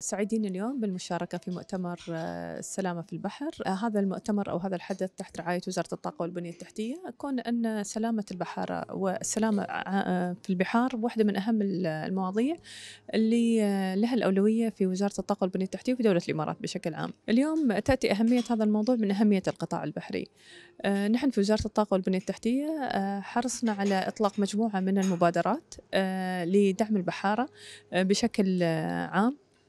سعيدين اليوم بالمشاركة في مؤتمر آه، السلامة في البحر آه، هذا المؤتمر أو هذا الحدث تحت رعاية وزارة الطاقة والبنية التحتية كون أن سلامة البحارة والسلامة آه، في البحار واحدة من أهم المواضيع اللي لها الأولوية في وزارة الطاقة والبنية التحتية وفي دولة الإمارات بشكل عام اليوم تأتي أهمية هذا الموضوع من أهمية القطاع البحري نحن في وزارة الطاقة والبنية التحتية حرصنا على إطلاق مجموعة من المبادرات لدعم البحارة بشكل عام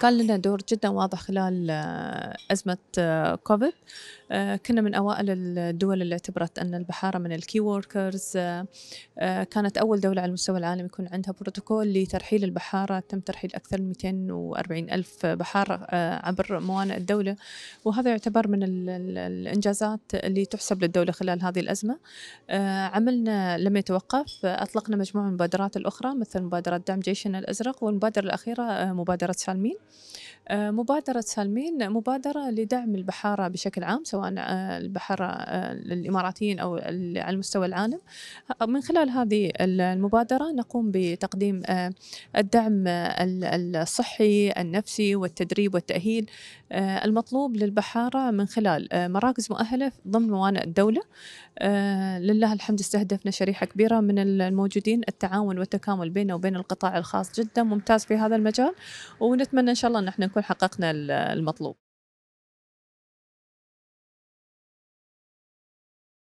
كان لنا دور جدا واضح خلال آه، أزمة آه، كوفيد آه، كنا من أوائل الدول اللي اعتبرت أن البحارة من الكي ووركرز كانت أول دولة على المستوى العالم يكون عندها بروتوكول لترحيل البحارة تم ترحيل أكثر من 240 ألف بحارة عبر موانئ الدولة وهذا يعتبر من الإنجازات اللي تحسب للدولة خلال هذه الأزمة عملنا لم يتوقف أطلقنا مجموعة من المبادرات الأخرى مثل مبادرة دعم جيشنا الأزرق والمبادرة الأخيرة مبادرة سالمين آه، مبادرة سالمين مبادرة لدعم البحارة بشكل عام سواء آه، البحارة آه، الإماراتيين أو على مستوى العالم من خلال هذه المبادرة نقوم بتقديم الدعم الصحي النفسي والتدريب والتأهيل المطلوب للبحارة من خلال مراكز مؤهلة ضمن موانئ الدولة لله الحمد استهدفنا شريحة كبيرة من الموجودين التعاون والتكامل بينه وبين القطاع الخاص جدا ممتاز في هذا المجال ونتمنى واتمنى ان شاء الله ان احنا نكون حققنا المطلوب